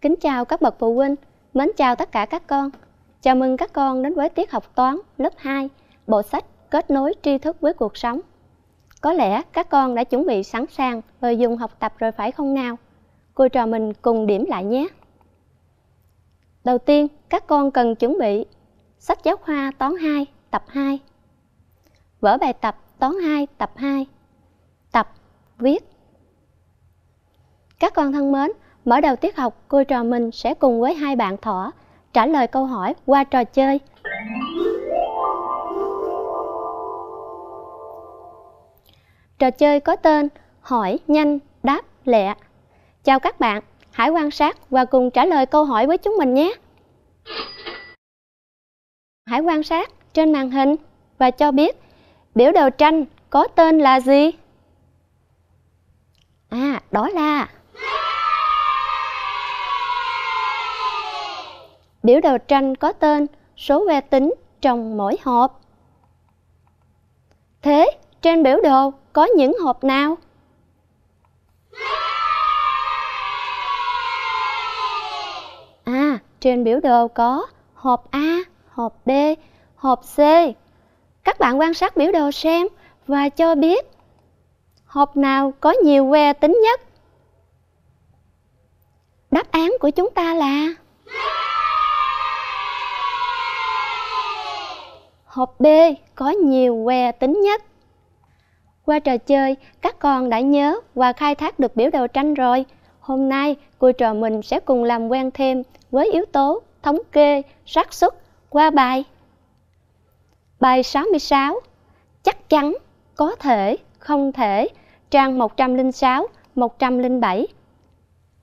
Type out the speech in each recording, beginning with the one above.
Kính chào các bậc phụ huynh, mến chào tất cả các con. Chào mừng các con đến với tiết học toán lớp 2, bộ sách Kết nối tri thức với cuộc sống. Có lẽ các con đã chuẩn bị sẵn sàng nội dung học tập rồi phải không nào? Cô trò mình cùng điểm lại nhé. Đầu tiên, các con cần chuẩn bị sách giáo khoa toán 2 tập 2. Vở bài tập toán 2 tập 2. Tập viết. Các con thân mến, Mở đầu tiết học, cô trò mình sẽ cùng với hai bạn thỏ trả lời câu hỏi qua trò chơi. Trò chơi có tên Hỏi nhanh, đáp lẹ. Chào các bạn, hãy quan sát và cùng trả lời câu hỏi với chúng mình nhé. Hãy quan sát trên màn hình và cho biết biểu đồ tranh có tên là gì? À, đó là biểu đồ tranh có tên, số que tính trong mỗi hộp. Thế, trên biểu đồ có những hộp nào? À, trên biểu đồ có hộp A, hộp B, hộp C. Các bạn quan sát biểu đồ xem và cho biết hộp nào có nhiều que tính nhất. Đáp án của chúng ta là Hộp B có nhiều que tính nhất. Qua trò chơi, các con đã nhớ và khai thác được biểu đồ tranh rồi. Hôm nay, cô trò mình sẽ cùng làm quen thêm với yếu tố thống kê, xác suất qua bài. Bài 66. Chắc chắn, có thể, không thể, trang 106, 107.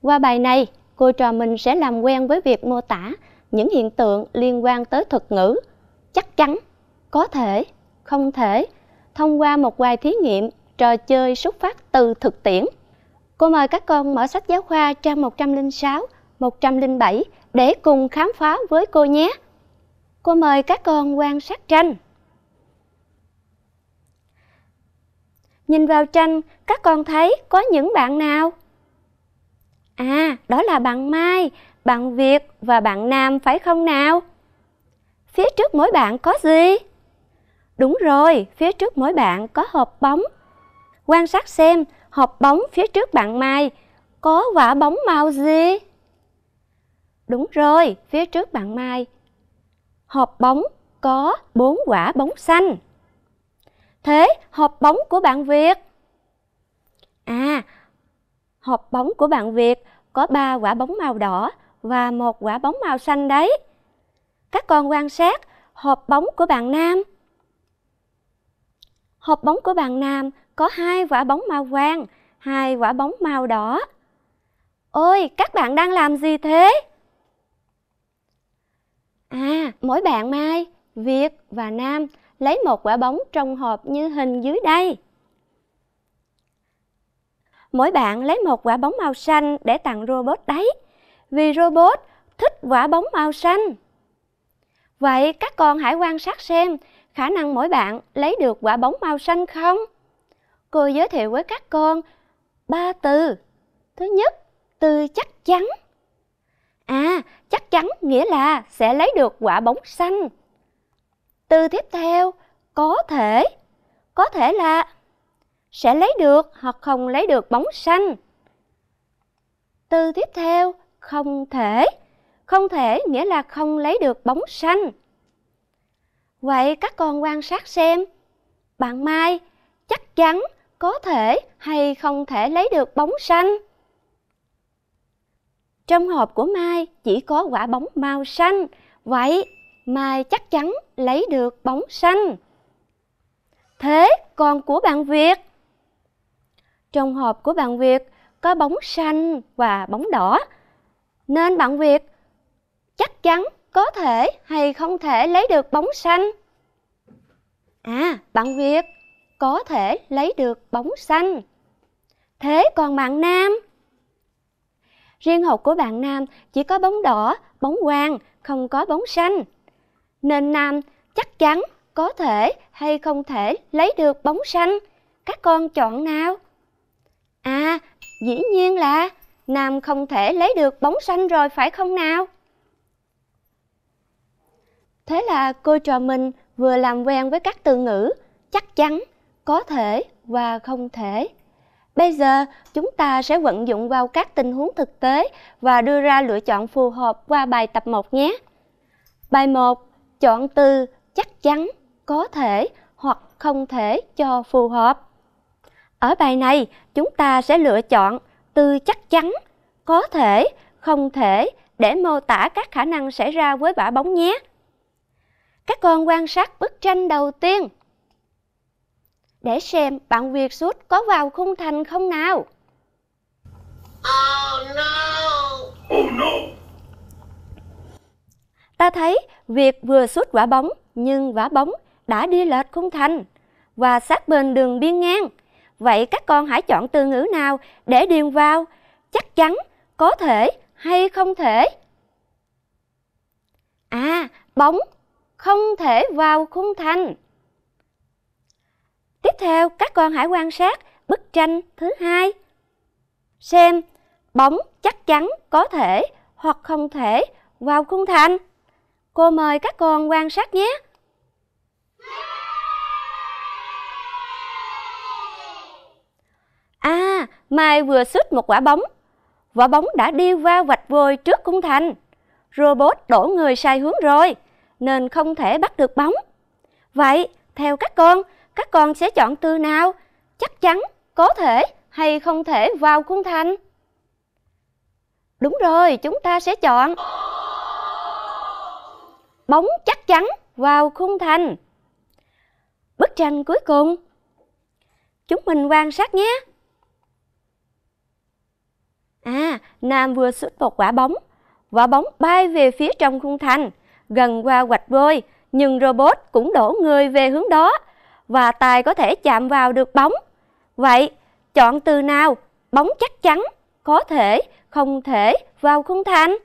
Qua bài này, cô trò mình sẽ làm quen với việc mô tả những hiện tượng liên quan tới thuật ngữ chắc chắn, có thể, không thể thông qua một vài thí nghiệm, trò chơi xuất phát từ thực tiễn. Cô mời các con mở sách giáo khoa trang 106, 107 để cùng khám phá với cô nhé. Cô mời các con quan sát tranh. Nhìn vào tranh, các con thấy có những bạn nào? À, đó là bạn Mai, bạn Việt và bạn Nam phải không nào? Phía trước mỗi bạn có gì? Đúng rồi, phía trước mỗi bạn có hộp bóng. Quan sát xem, hộp bóng phía trước bạn Mai có quả bóng màu gì? Đúng rồi, phía trước bạn Mai. Hộp bóng có bốn quả bóng xanh. Thế hộp bóng của bạn Việt? À, hộp bóng của bạn Việt có ba quả bóng màu đỏ và một quả bóng màu xanh đấy. Các con quan sát hộp bóng của bạn Nam hộp bóng của bạn nam có hai quả bóng màu vàng, hai quả bóng màu đỏ. Ôi, các bạn đang làm gì thế? À, mỗi bạn Mai, Việt và Nam lấy một quả bóng trong hộp như hình dưới đây. Mỗi bạn lấy một quả bóng màu xanh để tặng robot đấy, vì robot thích quả bóng màu xanh. Vậy các con hãy quan sát xem khả năng mỗi bạn lấy được quả bóng màu xanh không? Cô giới thiệu với các con ba từ. Thứ nhất, từ chắc chắn. À, chắc chắn nghĩa là sẽ lấy được quả bóng xanh. Từ tiếp theo, có thể. Có thể là sẽ lấy được hoặc không lấy được bóng xanh. Từ tiếp theo, không thể. Không thể nghĩa là không lấy được bóng xanh. Vậy các con quan sát xem, bạn Mai chắc chắn có thể hay không thể lấy được bóng xanh. Trong hộp của Mai chỉ có quả bóng màu xanh, vậy Mai chắc chắn lấy được bóng xanh. Thế còn của bạn Việt? Trong hộp của bạn Việt có bóng xanh và bóng đỏ, nên bạn Việt chắc chắn có thể hay không thể lấy được bóng xanh? À, bạn Việt, có thể lấy được bóng xanh. Thế còn bạn Nam? Riêng hộp của bạn Nam chỉ có bóng đỏ, bóng vàng, không có bóng xanh. Nên Nam chắc chắn có thể hay không thể lấy được bóng xanh. Các con chọn nào? À, dĩ nhiên là Nam không thể lấy được bóng xanh rồi phải không nào? Thế là cô trò mình vừa làm quen với các từ ngữ chắc chắn, có thể và không thể. Bây giờ, chúng ta sẽ vận dụng vào các tình huống thực tế và đưa ra lựa chọn phù hợp qua bài tập 1 nhé. Bài 1. Chọn từ chắc chắn, có thể hoặc không thể cho phù hợp. Ở bài này, chúng ta sẽ lựa chọn từ chắc chắn, có thể, không thể để mô tả các khả năng xảy ra với quả bóng nhé các con quan sát bức tranh đầu tiên. Để xem bạn Việt sút có vào khung thành không nào. Oh no. Oh no. Ta thấy Việt vừa sút quả bóng nhưng quả bóng đã đi lệch khung thành và sát bên đường biên ngang. Vậy các con hãy chọn từ ngữ nào để điền vào chắc chắn, có thể hay không thể? À, bóng không thể vào khung thành. Tiếp theo, các con hãy quan sát bức tranh thứ hai. Xem bóng chắc chắn có thể hoặc không thể vào khung thành. Cô mời các con quan sát nhé. À, Mai vừa xuất một quả bóng. Quả bóng đã đi vào vạch vôi trước cung thành. Robot đổ người sai hướng rồi nên không thể bắt được bóng. Vậy, theo các con, các con sẽ chọn từ nào? Chắc chắn, có thể hay không thể vào khung thành? Đúng rồi, chúng ta sẽ chọn bóng chắc chắn vào khung thành. Bức tranh cuối cùng. Chúng mình quan sát nhé. À, Nam vừa xuất một quả bóng. Quả bóng bay về phía trong khung thành gần qua quạch vôi, nhưng robot cũng đổ người về hướng đó và tài có thể chạm vào được bóng. Vậy, chọn từ nào? Bóng chắc chắn, có thể, không thể vào khung thành.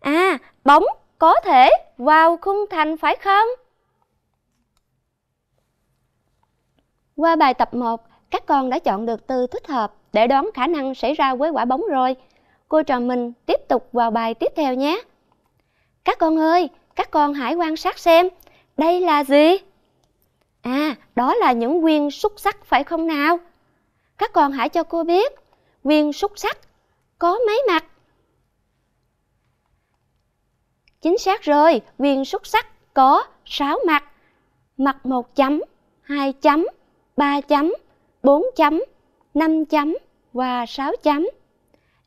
À, bóng có thể vào khung thành phải không? Qua bài tập 1, các con đã chọn được từ thích hợp để đoán khả năng xảy ra với quả bóng rồi. Cô trò mình tiếp tục vào bài tiếp theo nhé. Các con ơi, các con hãy quan sát xem, đây là gì? À, đó là những viên xúc sắc phải không nào? Các con hãy cho cô biết, viên xúc sắc có mấy mặt? Chính xác rồi, viên xúc sắc có 6 mặt. Mặt 1 chấm, 2 chấm, 3 chấm, 4 chấm, 5 chấm và 6 chấm.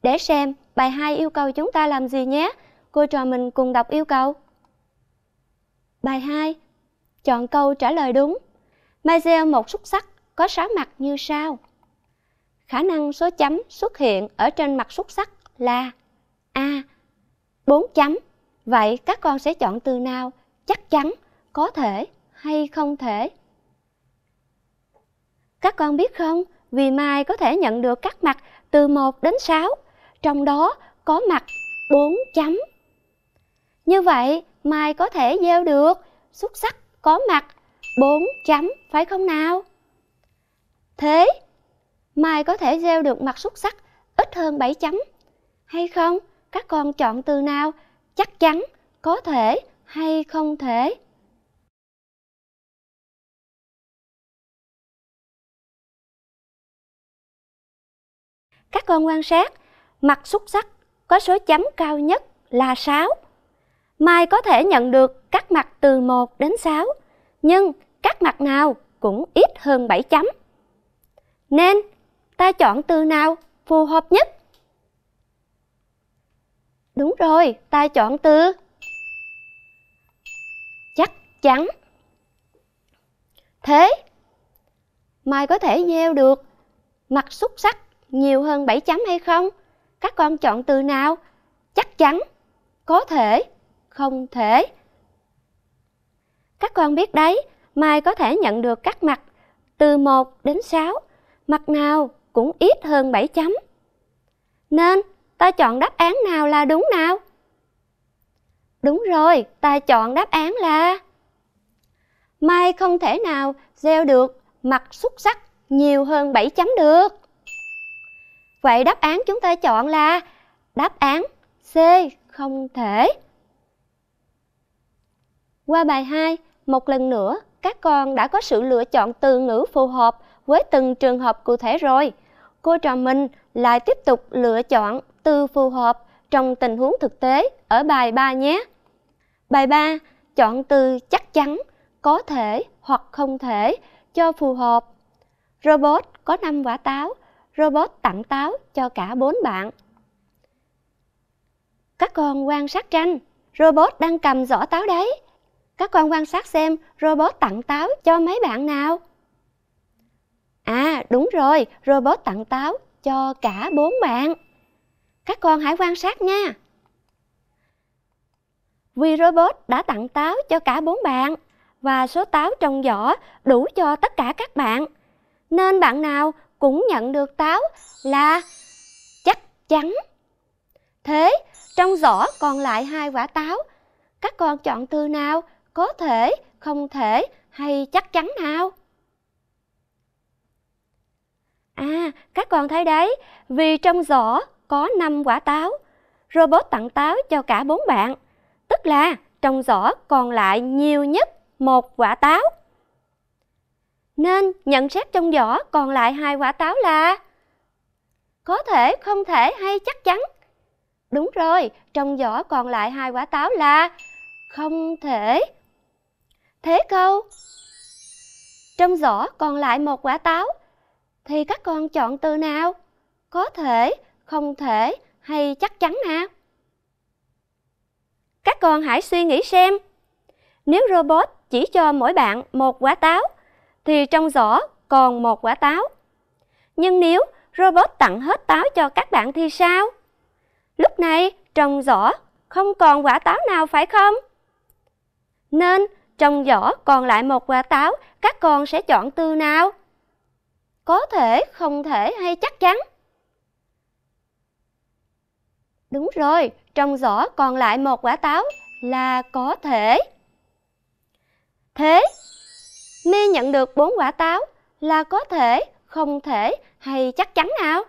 Để xem bài 2 yêu cầu chúng ta làm gì nhé cô trò mình cùng đọc yêu cầu. Bài 2. Chọn câu trả lời đúng. Maisel một xúc sắc có 6 mặt như sau. Khả năng số chấm xuất hiện ở trên mặt xúc sắc là A. 4 chấm. Vậy các con sẽ chọn từ nào? Chắc chắn, có thể hay không thể? Các con biết không, vì Mai có thể nhận được các mặt từ 1 đến 6, trong đó có mặt 4 chấm. Như vậy Mai có thể gieo được xuất sắc có mặt 4 chấm phải không nào? Thế Mai có thể gieo được mặt xuất sắc ít hơn 7 chấm hay không? Các con chọn từ nào? Chắc chắn, có thể hay không thể? Các con quan sát, mặt xuất sắc có số chấm cao nhất là 6 Mai có thể nhận được các mặt từ 1 đến 6, nhưng các mặt nào cũng ít hơn 7 chấm. Nên, ta chọn từ nào phù hợp nhất? Đúng rồi, ta chọn từ chắc chắn. Thế, Mai có thể gieo được mặt xúc sắc nhiều hơn 7 chấm hay không? Các con chọn từ nào? Chắc chắn, có thể không thể. Các con biết đấy, Mai có thể nhận được các mặt từ 1 đến 6, mặt nào cũng ít hơn 7 chấm. Nên ta chọn đáp án nào là đúng nào? Đúng rồi, ta chọn đáp án là Mai không thể nào gieo được mặt xuất sắc nhiều hơn 7 chấm được. Vậy đáp án chúng ta chọn là đáp án C không thể. Qua bài 2, một lần nữa, các con đã có sự lựa chọn từ ngữ phù hợp với từng trường hợp cụ thể rồi. Cô trò mình lại tiếp tục lựa chọn từ phù hợp trong tình huống thực tế ở bài 3 nhé. Bài 3, chọn từ chắc chắn, có thể hoặc không thể cho phù hợp. Robot có 5 quả táo, robot tặng táo cho cả 4 bạn. Các con quan sát tranh, robot đang cầm giỏ táo đấy các con quan sát xem robot tặng táo cho mấy bạn nào. À, đúng rồi, robot tặng táo cho cả bốn bạn. Các con hãy quan sát nha. Vì robot đã tặng táo cho cả bốn bạn và số táo trong giỏ đủ cho tất cả các bạn. Nên bạn nào cũng nhận được táo là chắc chắn. Thế, trong giỏ còn lại hai quả táo, các con chọn từ nào có thể, không thể hay chắc chắn nào? À, các con thấy đấy, vì trong giỏ có 5 quả táo, robot tặng táo cho cả bốn bạn, tức là trong giỏ còn lại nhiều nhất một quả táo. Nên nhận xét trong giỏ còn lại hai quả táo là có thể, không thể hay chắc chắn. Đúng rồi, trong giỏ còn lại hai quả táo là không thể thế câu trong giỏ còn lại một quả táo thì các con chọn từ nào có thể không thể hay chắc chắn nào các con hãy suy nghĩ xem nếu robot chỉ cho mỗi bạn một quả táo thì trong giỏ còn một quả táo nhưng nếu robot tặng hết táo cho các bạn thì sao lúc này trong giỏ không còn quả táo nào phải không nên trong giỏ còn lại một quả táo, các con sẽ chọn từ nào? Có thể, không thể hay chắc chắn? Đúng rồi, trong giỏ còn lại một quả táo là có thể. Thế, Mi nhận được bốn quả táo là có thể, không thể hay chắc chắn nào?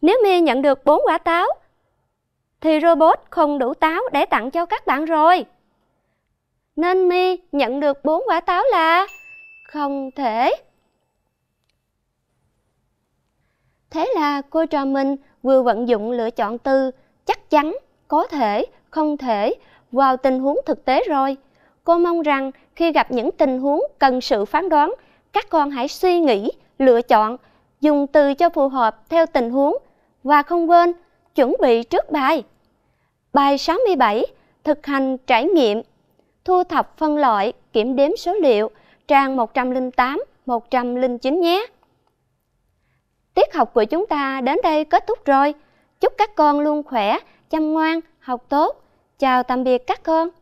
Nếu Mi nhận được bốn quả táo thì robot không đủ táo để tặng cho các bạn rồi. Nên Mi nhận được 4 quả táo là không thể. Thế là cô trò mình vừa vận dụng lựa chọn từ chắc chắn, có thể, không thể vào tình huống thực tế rồi. Cô mong rằng khi gặp những tình huống cần sự phán đoán, các con hãy suy nghĩ, lựa chọn, dùng từ cho phù hợp theo tình huống và không quên chuẩn bị trước bài. Bài 67, thực hành trải nghiệm, thu thập phân loại, kiểm đếm số liệu, trang 108, 109 nhé. Tiết học của chúng ta đến đây kết thúc rồi. Chúc các con luôn khỏe, chăm ngoan, học tốt. Chào tạm biệt các con.